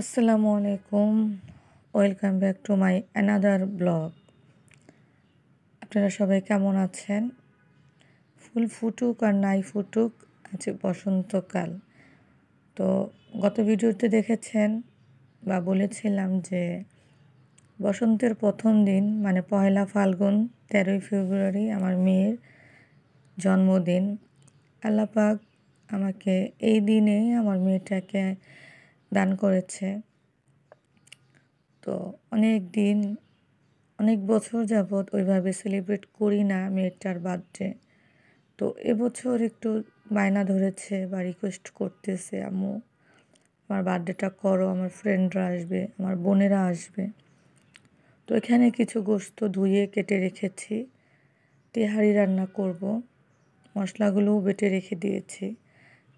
আসসালামু আলাইকুম welcome back to my another blog আপনারা সবাই কেমন আছেন ফুল ফুটুক আর নাই ফুটুক আছে বসন্তকাল তো গত ভিডিওতে দেখেছেন বা বলেছিলাম যে বসন্তের প্রথম দিন মানে পয়লা ফাল্গুন তেরোই ফেব্রুয়ারি আমার মেয়ের জন্মদিন আল্লাপাক আমাকে এই দিনে আমার মেয়েটাকে দান করেছে তো অনেক দিন অনেক বছর যাবৎ ওইভাবে সেলিব্রেট করি না মেয়েটার বার্থডে তো এবছর একটু বায়না ধরেছে বা রিকোয়েস্ট করতেছে আম্মু আমার বার্থডেটা করো আমার ফ্রেন্ডরা আসবে আমার বোনেরা আসবে তো এখানে কিছু গোস্ত ধুয়ে কেটে রেখেছি তেহারি রান্না করব মশলাগুলোও বেটে রেখে দিয়েছি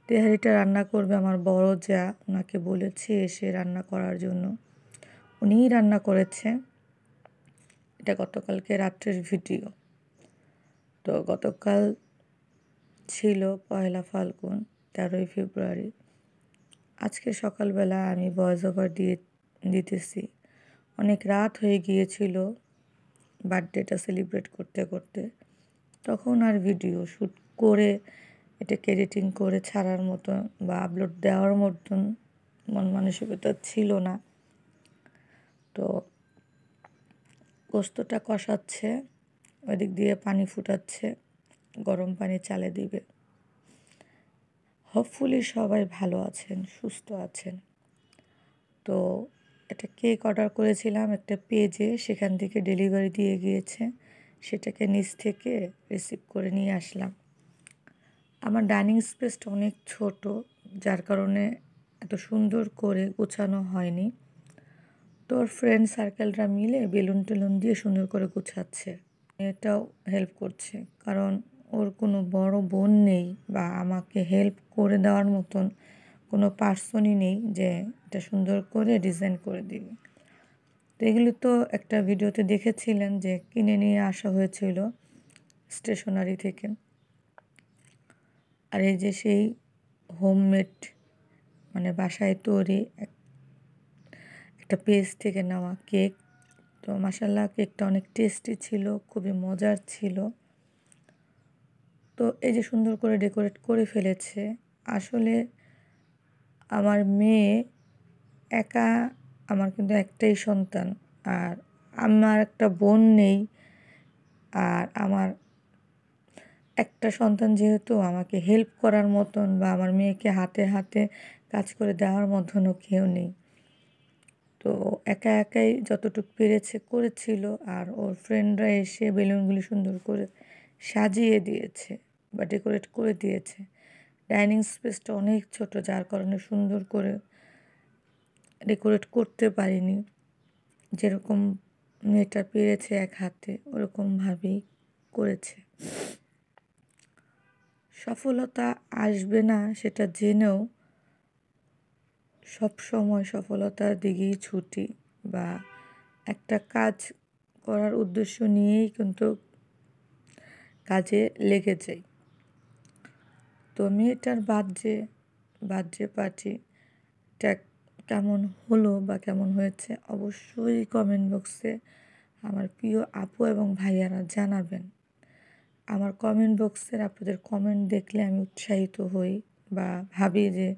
তেহারিটা রান্না করবে আমার বড় যা ওনাকে বলেছি এসে রান্না করার জন্য উনিই রান্না করেছে এটা গতকালকে রাত্রের ভিডিও তো গতকাল ছিল পয়লা ফাল্গুন তেরোই ফেব্রুয়ারি আজকে সকালবেলা আমি ভয়েস ওভার দিয়ে দিতেছি অনেক রাত হয়ে গিয়েছিল বার্থডেটা সেলিব্রেট করতে করতে তখন আর ভিডিও শ্যুট করে এটাকে এডিটিং করে ছাড়ার মতো বা আপলোড দেওয়ার মতন মন মানসিকতা ছিল না তো পোস্তটা কষাচ্ছে ওইদিক দিয়ে পানি ফুটাচ্ছে গরম পানি চালে দিবে হোপফুলি সবাই ভালো আছেন সুস্থ আছেন তো একটা কেক অর্ডার করেছিলাম একটা পেজে সেখান থেকে ডেলিভারি দিয়ে গিয়েছে সেটাকে নিচ থেকে রিসিভ করে নিয়ে আসলাম আমার ডাইনিং স্পেসটা অনেক ছোট যার কারণে এত সুন্দর করে গোছানো হয়নি তোর ফ্রেন্ড সার্কেলরা মিলে বেলুন টেলুন দিয়ে সুন্দর করে গুছাচ্ছে এটাও হেল্প করছে কারণ ওর কোনো বড় বোন নেই বা আমাকে হেল্প করে দেওয়ার মতন কোনো পার্সনই নেই যে এটা সুন্দর করে ডিজাইন করে দিবে তো এগুলো তো একটা ভিডিওতে দেখেছিলেন যে কিনে নিয়ে আসা হয়েছিল স্টেশনারি থেকে আর এই যে সেই হোমমেড মানে বাসায় তৈরি একটা পেজ থেকে নেওয়া কেক তো মাসাল্লাহ কেকটা অনেক টেস্টি ছিল খুবই মজার ছিল তো এই যে সুন্দর করে ডেকোরেট করে ফেলেছে আসলে আমার মেয়ে একা আমার কিন্তু একটাই সন্তান আর আমার একটা বোন নেই আর আমার একটা সন্তান যেহেতু আমাকে হেল্প করার মতন বা আমার মেয়েকে হাতে হাতে কাজ করে দেওয়ার মতনও কেউ নেই তো একা একাই যতটুকু পেরেছে করেছিল আর ওর ফ্রেন্ডরা এসে বেলুনগুলি সুন্দর করে সাজিয়ে দিয়েছে বা ডেকোরেট করে দিয়েছে ডাইনিং স্পেসটা অনেক ছোট যার কারণে সুন্দর করে ডেকোরেট করতে পারিনি যেরকম মেয়েটা পেরেছে এক হাতে ওরকমভাবেই করেছে সফলতা আসবে না সেটা জেনেও সব সময় সফলতার দিকেই ছুটি বা একটা কাজ করার উদ্দেশ্য নিয়েই কিন্তু কাজে লেগে যাই তো মেয়েটার বার্থডে বার্থডে পার্টিটা কেমন হলো বা কেমন হয়েছে অবশ্যই কমেন্ট বক্সে আমার প্রিয় আপু এবং ভাইয়ারা জানাবেন আমার কমেন্ট বক্সের আপনাদের কমেন্ট দেখলে আমি উৎসাহিত হই বা ভাবি যে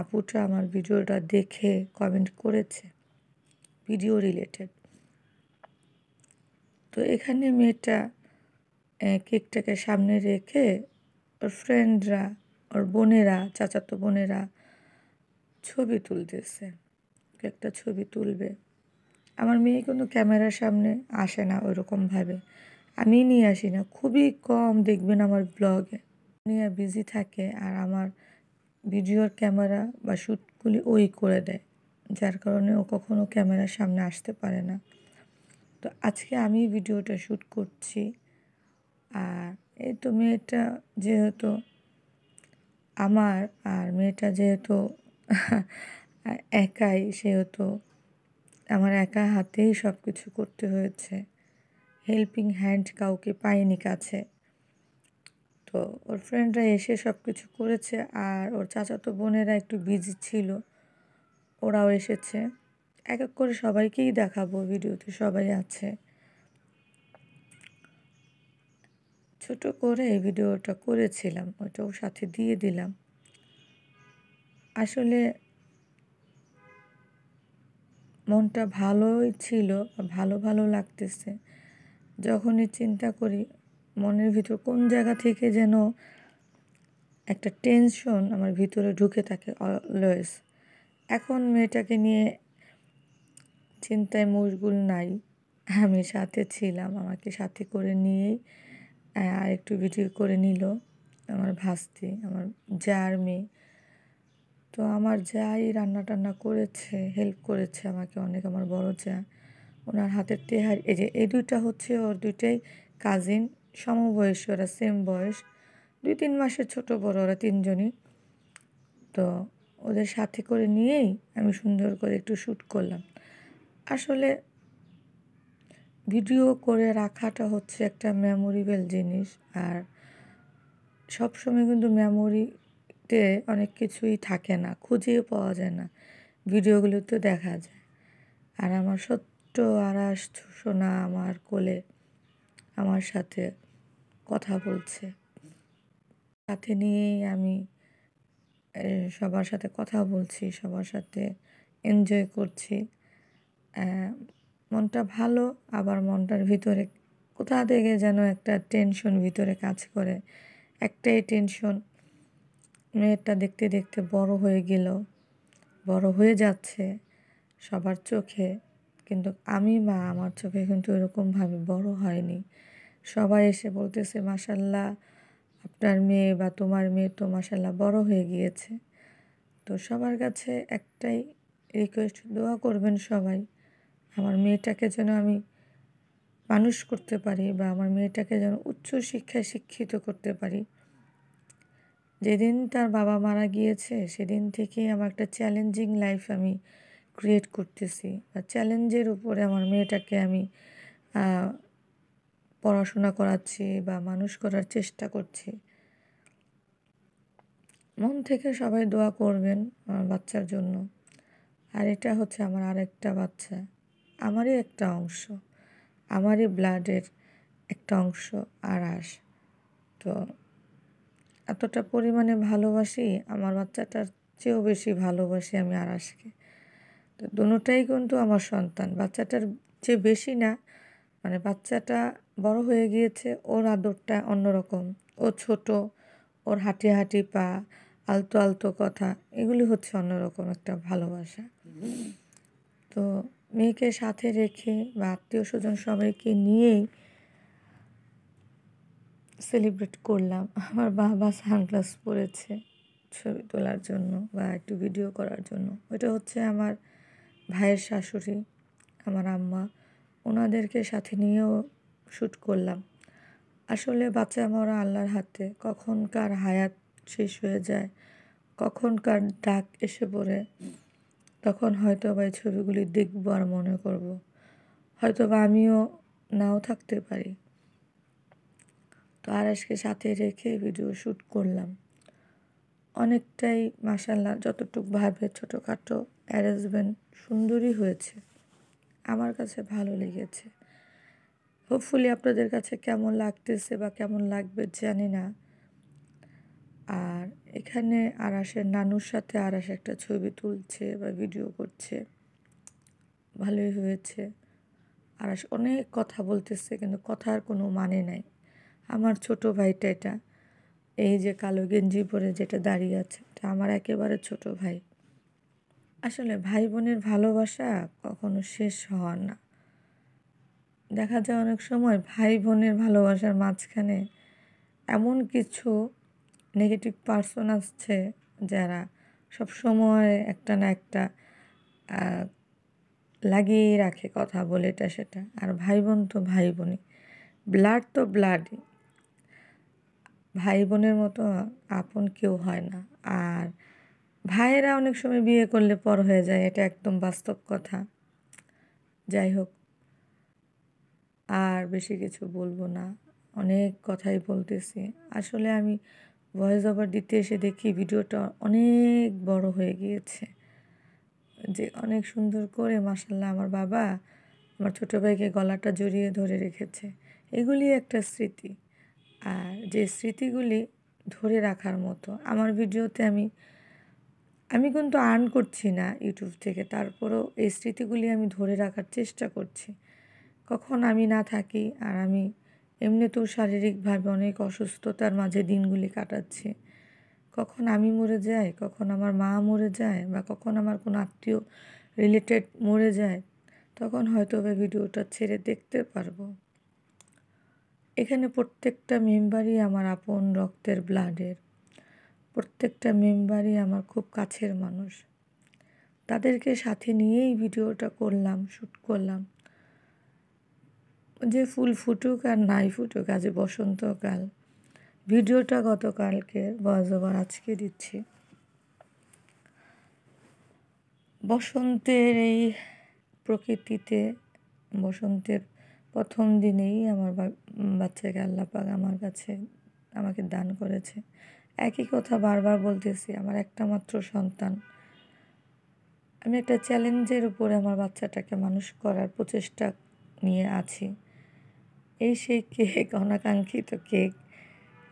আপুটা আমার ভিডিওটা দেখে কমেন্ট করেছে ভিডিও রিলেটেড তো এখানে মেয়েটা কেকটাকে সামনে রেখে ওর ফ্রেন্ডরা ওর বোনেরা চাচাতো বোনেরা ছবি তুলতেছে একটা ছবি তুলবে আমার মেয়ে কোনো ক্যামেরার সামনে আসে না ওইরকমভাবে আমি নিয়ে আসি না খুবই কম দেখবেন আমার ব্লগে নিয়ে বিজি থাকে আর আমার ভিডিওর ক্যামেরা বা শ্যুটগুলি ওই করে দেয় যার কারণে ও কখনো ক্যামেরার সামনে আসতে পারে না তো আজকে আমি ভিডিওটা শ্যুট করছি আর এই তো মেয়েটা যেহেতু আমার আর মেয়েটা যেহেতু একাই সেহেতু আমার একা হাতেই সব কিছু করতে হয়েছে হেল্পিং হ্যান্ড কাউকে পায়নি কাছে তো ওর ফ্রেন্ডরা এসে সব কিছু করেছে আর ওর চাচাতো বোনেরা একটু বিজি ছিল ওরাও এসেছে এক এক করে সবাইকেই দেখাবো ভিডিওতে সবাই আছে ছোট করে এই ভিডিওটা করেছিলাম ওটাও সাথে দিয়ে দিলাম আসলে মনটা ভালোই ছিল ভালো ভালো লাগতেছে যখনই চিন্তা করি মনের ভিতর কোন জায়গা থেকে যেন একটা টেনশন আমার ভিতরে ঢুকে থাকে অলওয়েজ এখন মেয়েটাকে নিয়ে চিন্তায় মশগুল নাই আমি সাথে ছিলাম আমাকে সাথে করে নিয়েই আর একটু ভিডিও করে নিল আমার ভাস্তি আমার যার মেয়ে তো আমার যাই রান্না টান্না করেছে হেল্প করেছে আমাকে অনেক আমার বড় যা ওনার হাতের তেহার এই যে এই দুইটা হচ্ছে ওর দুইটাই কাজিন সমবয়সী ওরা সেম বয়স দুই তিন মাসের ছোট বড় ওরা তিনজনই তো ওদের সাথে করে নিয়েই আমি সুন্দর করে একটু শ্যুট করলাম আসলে ভিডিও করে রাখাটা হচ্ছে একটা মেমোরিবেল জিনিস আর সবসময় কিন্তু মেমোরিতে অনেক কিছুই থাকে না খুঁজেও পাওয়া যায় না ভিডিওগুলোতে দেখা যায় আর আমার সত্যি ছোট্ট আড়াস সোনা আমার কোলে আমার সাথে কথা বলছে সাথে নিয়েই আমি সবার সাথে কথা বলছি সবার সাথে এনজয় করছি মনটা ভালো আবার মনটার ভিতরে কোথা থেকে যেন একটা টেনশন ভিতরে কাজ করে একটাই টেনশন মেয়েটা দেখতে দেখতে বড় হয়ে গেল বড় হয়ে যাচ্ছে সবার চোখে কিন্তু আমি মা আমার চোখে কিন্তু এরকমভাবে বড় হয়নি সবাই এসে বলতেছে মাসাল্লা আপনার মেয়ে বা তোমার মেয়ে তো মাসাল্লাহ বড় হয়ে গিয়েছে তো সবার কাছে একটাই রিকোয়েস্ট দোয়া করবেন সবাই আমার মেয়েটাকে যেন আমি মানুষ করতে পারি বা আমার মেয়েটাকে যেন উচ্চ শিক্ষায় শিক্ষিত করতে পারি যেদিন তার বাবা মারা গিয়েছে সেদিন থেকেই আমার একটা চ্যালেঞ্জিং লাইফ আমি ক্রিয়েট করতেছি আর চ্যালেঞ্জের উপরে আমার মেয়েটাকে আমি পড়াশোনা করাচ্ছি বা মানুষ করার চেষ্টা করছি মন থেকে সবাই দোয়া করবেন আমার বাচ্চার জন্য আর এটা হচ্ছে আমার আরেকটা বাচ্চা আমারই একটা অংশ আমারই ব্লাডের একটা অংশ আর আস তো এতটা পরিমাণে ভালোবাসি আমার বাচ্চাটার চেয়েও বেশি ভালোবাসি আমি আসকে তো দুটাই কিন্তু আমার সন্তান বাচ্চাটার যে বেশি না মানে বাচ্চাটা বড় হয়ে গিয়েছে ওর আদরটা অন্যরকম ও ছোট ওর হাঁটি হাঁটি পা আলতো আলতো কথা এগুলি হচ্ছে অন্যরকম একটা ভালোবাসা তো মেয়েকে সাথে রেখে বা আত্মীয় স্বজন সবাইকে নিয়েই সেলিব্রেট করলাম আমার বাবা সানগ্লাস পরেছে ছবি তোলার জন্য বা একটু ভিডিও করার জন্য ওইটা হচ্ছে আমার ভাইয়ের শাশুড়ি আমার আম্মা ওনাদেরকে সাথে নিয়েও শ্যুট করলাম আসলে বাচ্চা মরা আল্লাহর হাতে কখন কার হায়াত শেষ হয়ে যায় কখন কার ডাক এসে পড়ে তখন হয়তো বা এই ছবিগুলি দেখব আর মনে করব হয়তো বা আমিও নাও থাকতে পারি তো আর আজকে সাথে রেখে ভিডিও শ্যুট করলাম অনেকটাই মাসাল্লাহ ভাবে ছোটোখাটো অ্যারেঞ্জমেন্ট সুন্দরই হয়েছে আমার কাছে ভালো লেগেছে হোপফুলি আপনাদের কাছে কেমন লাগতেছে বা কেমন লাগবে জানি না আর এখানে আরাসের নানুর সাথে আরাস একটা ছবি তুলছে বা ভিডিও করছে ভালোই হয়েছে আরাস অনেক কথা বলতেছে কিন্তু কথার কোনো মানে নাই আমার ছোট ভাইটা এটা এই যে কালো গেঞ্জি পরে যেটা দাঁড়িয়ে আছে এটা আমার একেবারে ছোট ভাই আসলে ভাই বোনের ভালোবাসা কখনো শেষ হওয়ার না দেখা যায় অনেক সময় ভাই বোনের ভালোবাসার মাঝখানে এমন কিছু নেগেটিভ পার্সন আসছে যারা সব সময় একটা না একটা লাগিয়েই রাখে কথা বলে এটা সেটা আর ভাই বোন তো ভাই বোনই ব্লাড তো ব্লাডই ভাই বোনের মতো আপন কেউ হয় না আর ভাইয়েরা অনেক সময় বিয়ে করলে পর হয়ে যায় এটা একদম বাস্তব কথা যাই হোক আর বেশি কিছু বলবো না অনেক কথাই বলতেছি আসলে আমি ভয়েস ওভার দিতে এসে দেখি ভিডিওটা অনেক বড় হয়ে গিয়েছে যে অনেক সুন্দর করে মাসাল্লাহ আমার বাবা আমার ছোটো ভাইকে গলাটা জড়িয়ে ধরে রেখেছে এগুলি একটা স্মৃতি আর যে স্মৃতিগুলি ধরে রাখার মতো আমার ভিডিওতে আমি আমি কিন্তু আর্ন করছি না ইউটিউব থেকে তারপরেও এই স্মৃতিগুলি আমি ধরে রাখার চেষ্টা করছি কখন আমি না থাকি আর আমি এমনিতেও শারীরিকভাবে অনেক অসুস্থতার মাঝে দিনগুলি কাটাচ্ছি কখন আমি মরে যাই কখন আমার মা মরে যায় বা কখন আমার কোনো আত্মীয় রিলেটেড মরে যায় তখন হয়তো ভিডিওটা ছেড়ে দেখতে পারবো এখানে প্রত্যেকটা মেম্বারই আমার আপন রক্তের ব্লাডের প্রত্যেকটা মেম্বারই আমার খুব কাছের মানুষ তাদেরকে সাথে নিয়েই ভিডিওটা করলাম শ্যুট করলাম যে ফুল ফুটুক আর নাই ফুটুক আজ বসন্তকাল ভিডিওটা গতকালকে বজবার আজকে দিচ্ছি বসন্তের এই প্রকৃতিতে বসন্তের প্রথম দিনেই আমার বাচ্চাকে আল্লাপাক আমার কাছে আমাকে দান করেছে একই কথা বারবার বলতেছি আমার একটা মাত্র সন্তান আমি একটা চ্যালেঞ্জের উপরে আমার বাচ্চাটাকে মানুষ করার প্রচেষ্টা নিয়ে আছি এই সেই কেক অনাকাঙ্ক্ষিত কেক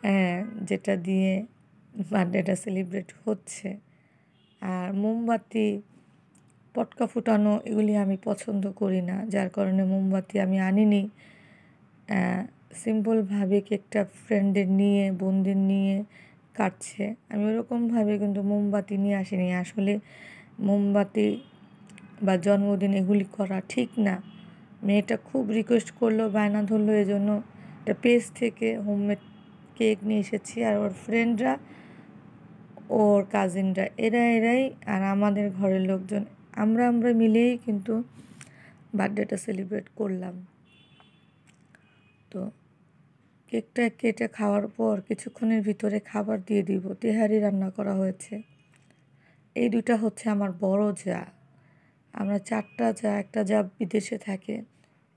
হ্যাঁ, যেটা দিয়ে বার্থডেটা সেলিব্রেট হচ্ছে আর মোমবাতি পটকা ফুটানো এগুলি আমি পছন্দ করি না যার কারণে মোমবাতি আমি আনিনি সিম্পলভাবে কেকটা ফ্রেন্ডদের নিয়ে বোনদের নিয়ে কাটছে আমি ওরকমভাবে কিন্তু মোমবাতি নিয়ে আসিনি আসলে মোমবাতি বা জন্মদিন এগুলি করা ঠিক না মেয়েটা খুব রিকোয়েস্ট করলো বায়না ধরলো এই জন্য একটা পেজ থেকে হোমমেড কেক নিয়ে এসেছি আর ওর ফ্রেন্ডরা ওর কাজিনরা এরা এরাই আর আমাদের ঘরের লোকজন আমরা আমরা মিলেই কিন্তু বার্থডেটা সেলিব্রেট করলাম তো কেকটা কেটে খাওয়ার পর কিছুক্ষণের ভিতরে খাবার দিয়ে দিব তেহারি রান্না করা হয়েছে এই দুটা হচ্ছে আমার বড় যা আমরা চারটা যা একটা যা বিদেশে থাকে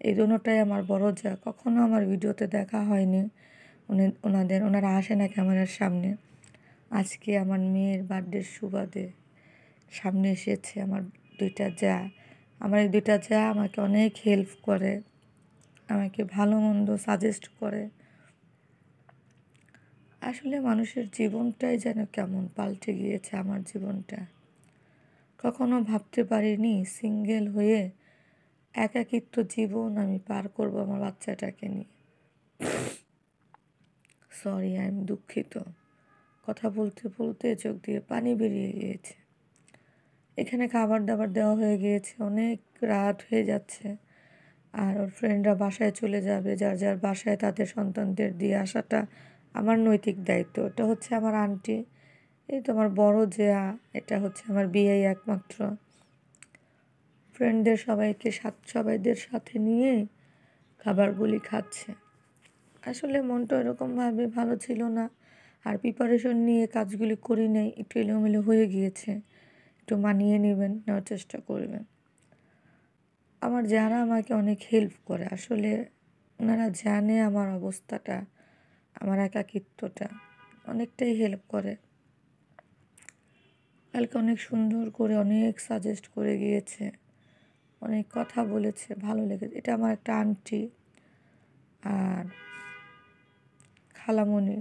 এই দুটাই আমার বড় যা কখনো আমার ভিডিওতে দেখা হয়নি উনি ওনাদের ওনারা আসে না ক্যামেরার সামনে আজকে আমার মেয়ের বার্থডের সুবাদে সামনে এসেছে আমার দুইটা যা আমার এই দুইটা যা আমাকে অনেক হেল্প করে আমাকে ভালো মন্দ সাজেস্ট করে আসলে মানুষের জীবনটাই যেন কেমন পাল্টে গিয়েছে আমার জীবনটা কখনো ভাবতে পারিনি সিঙ্গেল হয়ে একাকিত্ব জীবন আমি পার করব আমার বাচ্চাটাকে নিয়ে সরি এম দুঃখিত কথা বলতে বলতে চোখ দিয়ে পানি বেরিয়ে গিয়েছে এখানে খাবার দাবার দেওয়া হয়ে গিয়েছে অনেক রাত হয়ে যাচ্ছে আর ওর ফ্রেন্ডরা বাসায় চলে যাবে যার যার বাসায় তাদের সন্তানদের দিয়ে আসাটা আমার নৈতিক দায়িত্ব এটা হচ্ছে আমার আন্টি এই তো আমার বড় যে এটা হচ্ছে আমার বিয়েই একমাত্র ফ্রেন্ডদের সবাইকে সাত সবাইদের সাথে নিয়ে খাবারগুলি খাচ্ছে আসলে মনটা এরকমভাবে ভালো ছিল না আর প্রিপারেশন নিয়ে কাজগুলি করি নাই একটু এলোমেলো হয়ে গিয়েছে একটু মানিয়ে নেবেন নেওয়ার চেষ্টা করবেন আমার যারা আমাকে অনেক হেল্প করে আসলে ওনারা জানে আমার অবস্থাটা আমার একাকিত্বটা অনেকটাই হেল্প করে কালকে অনেক সুন্দর করে অনেক সাজেস্ট করে গিয়েছে অনেক কথা বলেছে ভালো লেগেছে এটা আমার একটা আন্টি আর খালামণি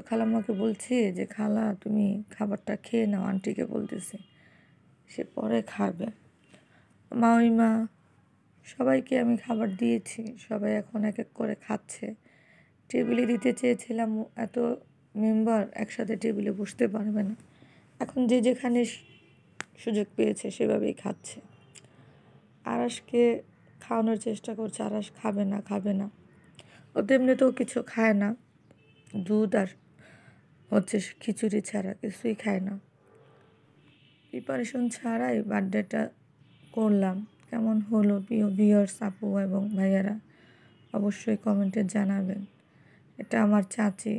তো খালাম্মাকে বলছি যে খালা তুমি খাবারটা খেয়ে নাও আন্টিকে বলতেছে সে পরে খাবে মাওইমা সবাইকে আমি খাবার দিয়েছি সবাই এখন এক এক করে খাচ্ছে টেবিলে দিতে চেয়েছিলাম এত মেম্বার একসাথে টেবিলে বসতে পারবে না এখন যে যেখানে সুযোগ পেয়েছে সেভাবেই খাচ্ছে আরাসকে খাওয়ানোর চেষ্টা করছে আরাস খাবে না খাবে না ও তেমনি তো কিছু খায় না দুধ আর হচ্ছে খিচুড়ি ছাড়া কিছুই খায় না প্রিপারেশন ছাড়াই বার্থডেটা করলাম কেমন হলো প্রিয় ভিওর্স আপু এবং ভাইয়ারা অবশ্যই কমেন্টে জানাবেন এটা আমার চাচি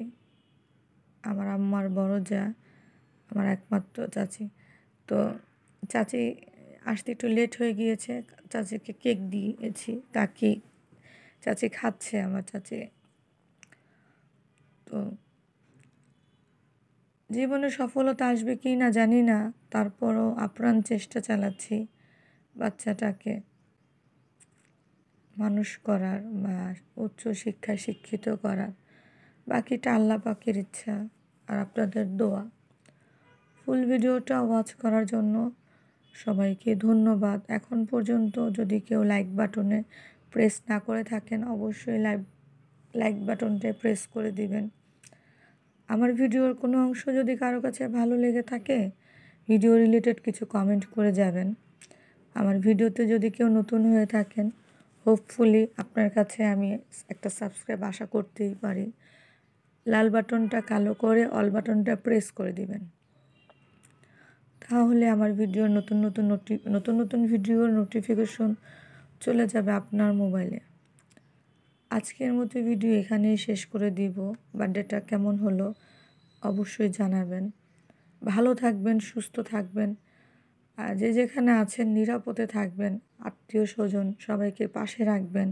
আমার আম্মার বড় যা আমার একমাত্র চাচি তো চাচি আসতে একটু লেট হয়ে গিয়েছে চাচিকে কেক দিয়েছি তা কেক চাচি খাচ্ছে আমার চাচি তো জীবনে সফলতা আসবে কি না জানি না তারপরও আপ্রাণ চেষ্টা চালাচ্ছি বাচ্চাটাকে মানুষ করার বা উচ্চ শিক্ষায় শিক্ষিত করার বাকিটা আল্লাহ পাখির ইচ্ছা আর আপনাদের দোয়া ফুল ভিডিওটা ওয়াচ করার জন্য সবাইকে ধন্যবাদ এখন পর্যন্ত যদি কেউ লাইক বাটনে প্রেস না করে থাকেন অবশ্যই লাইক লাইক বাটনটা প্রেস করে দিবেন আমার ভিডিওর কোনো অংশ যদি কারো কাছে ভালো লেগে থাকে ভিডিও রিলেটেড কিছু কমেন্ট করে যাবেন আমার ভিডিওতে যদি কেউ নতুন হয়ে থাকেন হোপফুলি আপনার কাছে আমি একটা সাবস্ক্রাইব আশা করতেই পারি লাল বাটনটা কালো করে অল বাটনটা প্রেস করে দিবেন তাহলে আমার ভিডিওর নতুন নতুন নোটি নতুন নতুন ভিডিওর নোটিফিকেশন চলে যাবে আপনার মোবাইলে আজকের মতো ভিডিও এখানেই শেষ করে দিব বার্থডেটা কেমন হলো অবশ্যই জানাবেন ভালো থাকবেন সুস্থ থাকবেন যে যেখানে আছেন নিরাপদে থাকবেন আত্মীয় স্বজন সবাইকে পাশে রাখবেন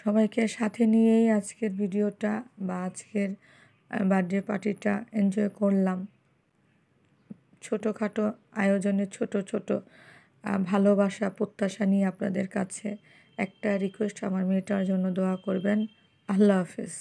সবাইকে সাথে নিয়েই আজকের ভিডিওটা বা আজকের বার্থডে পার্টিটা এনজয় করলাম ছোটোখাটো আয়োজনে ছোট ছোট ভালোবাসা প্রত্যাশা নিয়ে আপনাদের কাছে একটা রিকোয়েস্ট আমার মেয়েটার জন্য দোয়া করবেন আল্লাহ হাফেজ